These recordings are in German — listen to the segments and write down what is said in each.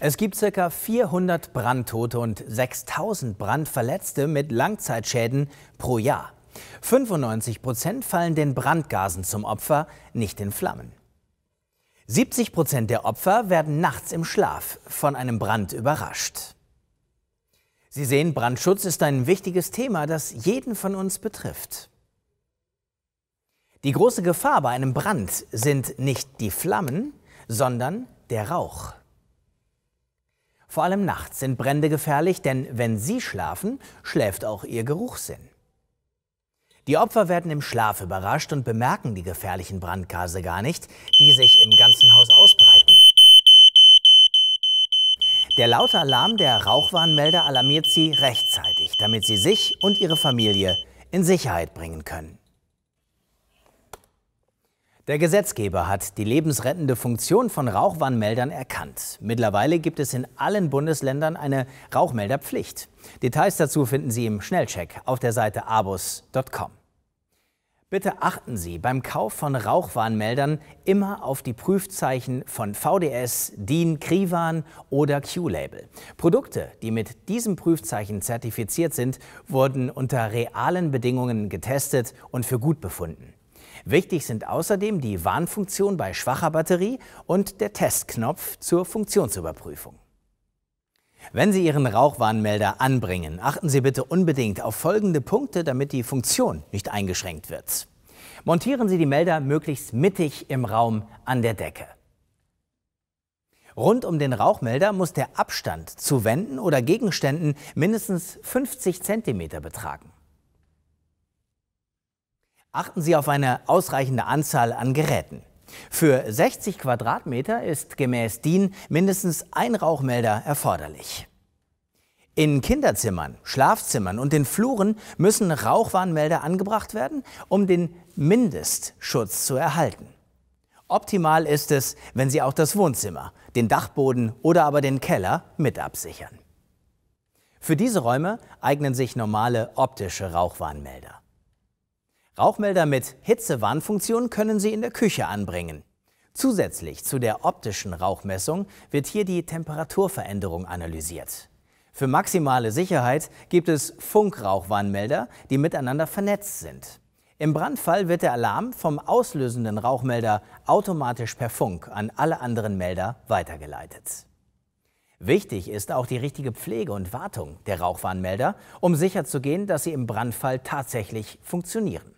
Es gibt ca. 400 Brandtote und 6000 Brandverletzte mit Langzeitschäden pro Jahr. 95 Prozent fallen den Brandgasen zum Opfer, nicht den Flammen. 70 Prozent der Opfer werden nachts im Schlaf von einem Brand überrascht. Sie sehen, Brandschutz ist ein wichtiges Thema, das jeden von uns betrifft. Die große Gefahr bei einem Brand sind nicht die Flammen, sondern der Rauch. Vor allem nachts sind Brände gefährlich, denn wenn Sie schlafen, schläft auch Ihr Geruchssinn. Die Opfer werden im Schlaf überrascht und bemerken die gefährlichen Brandgase gar nicht, die sich im ganzen Haus ausbreiten. Der laute Alarm der Rauchwarnmelder alarmiert Sie rechtzeitig, damit Sie sich und Ihre Familie in Sicherheit bringen können. Der Gesetzgeber hat die lebensrettende Funktion von Rauchwarnmeldern erkannt. Mittlerweile gibt es in allen Bundesländern eine Rauchmelderpflicht. Details dazu finden Sie im Schnellcheck auf der Seite abus.com. Bitte achten Sie beim Kauf von Rauchwarnmeldern immer auf die Prüfzeichen von VDS, DIN, Krivan oder Q-Label. Produkte, die mit diesem Prüfzeichen zertifiziert sind, wurden unter realen Bedingungen getestet und für gut befunden. Wichtig sind außerdem die Warnfunktion bei schwacher Batterie und der Testknopf zur Funktionsüberprüfung. Wenn Sie Ihren Rauchwarnmelder anbringen, achten Sie bitte unbedingt auf folgende Punkte, damit die Funktion nicht eingeschränkt wird. Montieren Sie die Melder möglichst mittig im Raum an der Decke. Rund um den Rauchmelder muss der Abstand zu Wänden oder Gegenständen mindestens 50 cm betragen achten Sie auf eine ausreichende Anzahl an Geräten. Für 60 Quadratmeter ist gemäß DIN mindestens ein Rauchmelder erforderlich. In Kinderzimmern, Schlafzimmern und den Fluren müssen Rauchwarnmelder angebracht werden, um den Mindestschutz zu erhalten. Optimal ist es, wenn Sie auch das Wohnzimmer, den Dachboden oder aber den Keller mit absichern. Für diese Räume eignen sich normale optische Rauchwarnmelder. Rauchmelder mit Hitzewarnfunktion können Sie in der Küche anbringen. Zusätzlich zu der optischen Rauchmessung wird hier die Temperaturveränderung analysiert. Für maximale Sicherheit gibt es Funkrauchwarnmelder, die miteinander vernetzt sind. Im Brandfall wird der Alarm vom auslösenden Rauchmelder automatisch per Funk an alle anderen Melder weitergeleitet. Wichtig ist auch die richtige Pflege und Wartung der Rauchwarnmelder, um sicherzugehen, dass sie im Brandfall tatsächlich funktionieren.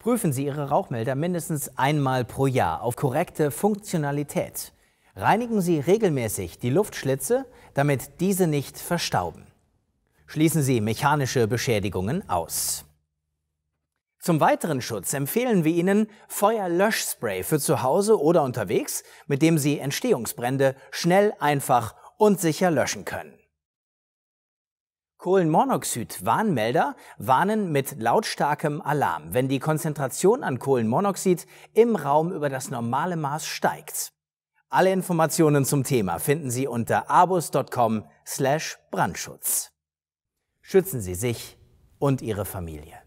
Prüfen Sie Ihre Rauchmelder mindestens einmal pro Jahr auf korrekte Funktionalität. Reinigen Sie regelmäßig die Luftschlitze, damit diese nicht verstauben. Schließen Sie mechanische Beschädigungen aus. Zum weiteren Schutz empfehlen wir Ihnen Feuerlöschspray für zu Hause oder unterwegs, mit dem Sie Entstehungsbrände schnell, einfach und sicher löschen können. Kohlenmonoxid-Warnmelder warnen mit lautstarkem Alarm, wenn die Konzentration an Kohlenmonoxid im Raum über das normale Maß steigt. Alle Informationen zum Thema finden Sie unter abus.com/brandschutz. slash Schützen Sie sich und Ihre Familie.